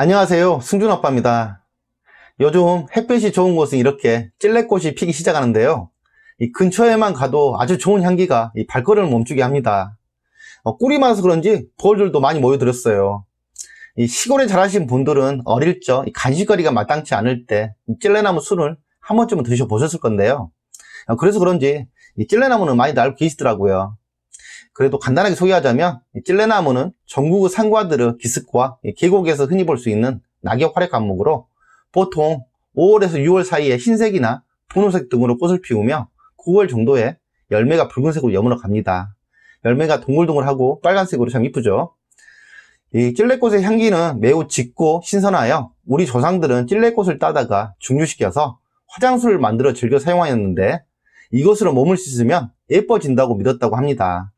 안녕하세요 승준아빠입니다 요즘 햇빛이 좋은 곳은 이렇게 찔레꽃이 피기 시작하는데요 이 근처에만 가도 아주 좋은 향기가 이 발걸음을 멈추게 합니다 어, 꿀이 많아서 그런지 벌들도 많이 모여들었어요 이 시골에 자라신 분들은 어릴 적 간식거리가 마땅치 않을 때 찔레나무 술을 한 번쯤은 드셔보셨을 건데요 어, 그래서 그런지 찔레나무는 많이 날고 계시더라고요 그래도 간단하게 소개하자면 찔레나무는 전국 의 산과들의 기습과 계곡에서 흔히 볼 수 있는 낙엽 활액 과목으로 보통 5월에서 6월 사이에 흰색이나 분홍색 등으로 꽃을 피우며 9월 정도에 열매가 붉은색으로 여물어 갑니다. 열매가 동글동글하고 빨간색으로 참 이쁘죠. 이 찔레꽃의 향기는 매우 짙고 신선하여 우리 조상들은 찔레꽃을 따다가 중류시켜서 화장수를 만들어 즐겨 사용하였는데 이것으로 몸을 씻으면 예뻐진다고 믿었다고 합니다.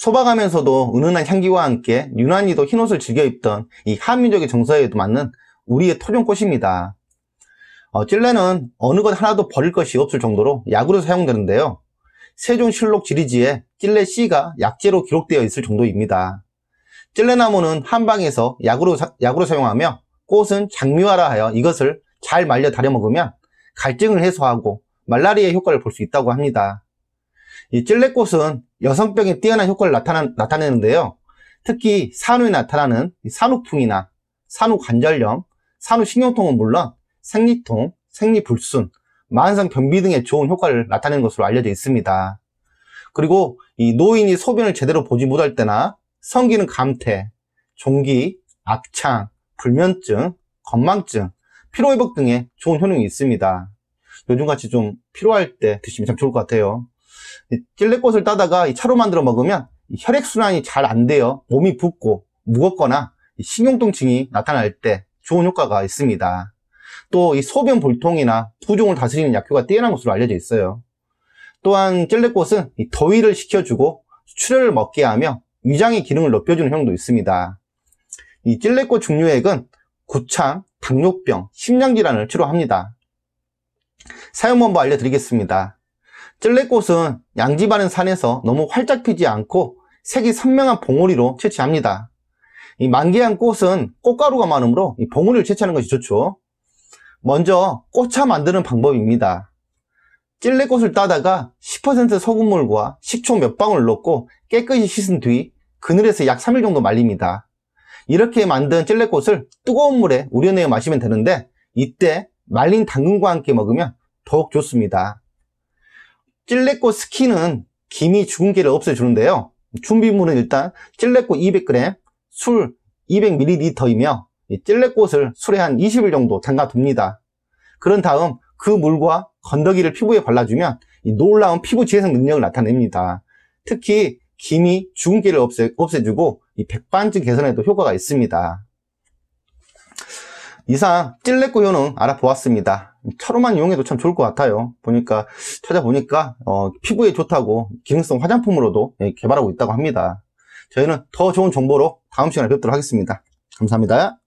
소박하면서도 은은한 향기와 함께 유난히도 흰옷을 즐겨 입던 이 한민족의 정서에도 맞는 우리의 토종꽃입니다. 어, 찔레는 어느 것 하나도 버릴 것이 없을 정도로 약으로 사용되는데요. 세종실록 지리지에 찔레 씨가 약재로 기록되어 있을 정도입니다. 찔레나무는 한방에서 약으로, 사, 약으로 사용하며 꽃은 장미화라 하여 이것을 잘 말려 다려 먹으면 갈증을 해소하고 말라리아 효과를 볼 수 있다고 합니다. 이 찔레꽃은 여성병에 뛰어난 효과를 나타나, 내는데요 특히 산후에 나타나는 산후풍이나 산후관절염, 산후신경통은 물론 생리통, 생리불순, 만성 변비 등의 좋은 효과를 나타내는 것으로 알려져 있습니다. 그리고 이 노인이 소변을 제대로 보지 못할 때나 성기는 감퇴, 종기, 악창, 불면증, 건망증, 피로회복 등에 좋은 효능이 있습니다. 요즘같이 좀 피로할 때 드시면 참 좋을 것 같아요. 찔레꽃을 따다가 차로 만들어 먹으면 혈액순환이 잘 안 돼요. 몸이 붓고 무겁거나 신경통증이 나타날 때 좋은 효과가 있습니다. 또이 소변 볼통이나 부종을 다스리는 약효가 뛰어난 것으로 알려져 있어요. 또한 찔레꽃은 더위를 식혀주고 출혈을 먹게 하며 위장의 기능을 높여주는 효용도 있습니다. 이 찔레꽃 중류액은 구창, 당뇨병, 심장질환을 치료합니다. 사용방법 알려드리겠습니다. 찔레꽃은 양지바른 산에서 너무 활짝 피지 않고 색이 선명한 봉오리로 채취합니다. 이 만개한 꽃은 꽃가루가 많으므로 봉오리를 채취하는 것이 좋죠. 먼저 꽃차 만드는 방법입니다. 찔레꽃을 따다가 10% 소금물과 식초 몇 방울 넣고 깨끗이 씻은 뒤 그늘에서 약 3일 정도 말립니다. 이렇게 만든 찔레꽃을 뜨거운 물에 우려내어 마시면 되는데 이때 말린 당근과 함께 먹으면 더욱 좋습니다. 찔레꽃 스킨은 김이 죽은 기를 없애주는데요. 준비물은 일단 찔레꽃 200g, 술 200ml이며 찔레꽃을 술에 한 20일 정도 담가둡니다. 그런 다음 그 물과 건더기를 피부에 발라주면 놀라운 피부 재생 능력을 나타냅니다. 특히 김이 주근깨를 없애, 없애주고 백반증 개선에도 효과가 있습니다. 이상 찔레꾸요는 알아보았습니다. 차로만 이용해도 참 좋을 것 같아요. 보니까 찾아보니까 어, 피부에 좋다고 기능성 화장품으로도 예, 개발하고 있다고 합니다. 저희는 더 좋은 정보로 다음 시간에 뵙도록 하겠습니다. 감사합니다.